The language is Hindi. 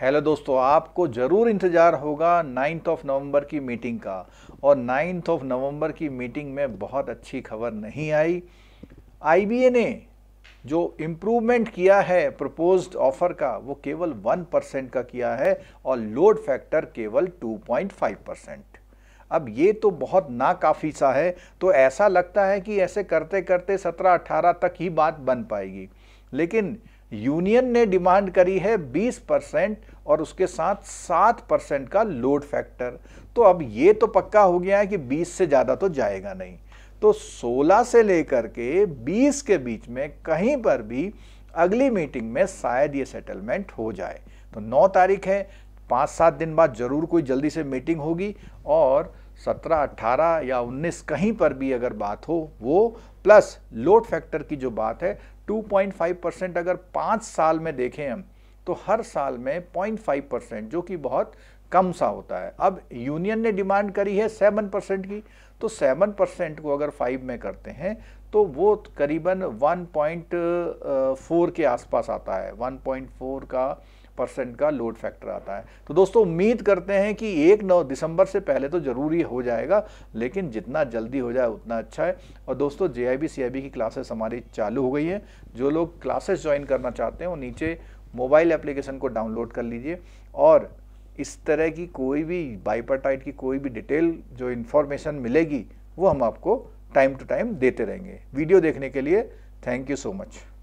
हेलो दोस्तों आपको ज़रूर इंतज़ार होगा नाइन्थ ऑफ नवंबर की मीटिंग का और नाइन्थ ऑफ नवंबर की मीटिंग में बहुत अच्छी खबर नहीं आई आईबीए ने जो इम्प्रूवमेंट किया है प्रपोज्ड ऑफर का वो केवल वन परसेंट का किया है और लोड फैक्टर केवल टू पॉइंट फाइव परसेंट अब ये तो बहुत नाकाफ़ी सा है तो ऐसा लगता है कि ऐसे करते करते सत्रह अट्ठारह तक ही बात बन पाएगी लेकिन यूनियन ने डिमांड करी है 20 परसेंट और उसके साथ 7 परसेंट का लोड फैक्टर तो अब ये तो पक्का हो गया है कि 20 से ज़्यादा तो जाएगा नहीं तो 16 से लेकर के 20 के बीच में कहीं पर भी अगली मीटिंग में शायद ये सेटलमेंट हो जाए तो 9 तारीख है पाँच सात दिन बाद ज़रूर कोई जल्दी से मीटिंग होगी और सत्रह अट्ठारह या उन्नीस कहीं पर भी अगर बात हो वो प्लस लोड फैक्टर की जो बात है 2.5 परसेंट अगर पाँच साल में देखें हम तो हर साल में 0.5 परसेंट जो कि बहुत कम सा होता है अब यूनियन ने डिमांड करी है सेवन परसेंट की तो सेवन परसेंट को अगर फाइव में करते हैं तो वो करीबन 1.4 के आसपास आता है 1.4 का परसेंट का लोड फैक्टर आता है तो दोस्तों उम्मीद करते हैं कि एक नौ दिसंबर से पहले तो ज़रूरी हो जाएगा लेकिन जितना जल्दी हो जाए उतना अच्छा है और दोस्तों जे आई की क्लासेस हमारी चालू हो गई हैं जो लोग क्लासेस ज्वाइन करना चाहते हैं वो नीचे मोबाइल एप्लीकेशन को डाउनलोड कर लीजिए और इस तरह की कोई भी बाइपाटाइट की कोई भी डिटेल जो इन्फॉर्मेशन मिलेगी वो हम आपको टाइम टू टाइम देते रहेंगे वीडियो देखने के लिए थैंक यू सो मच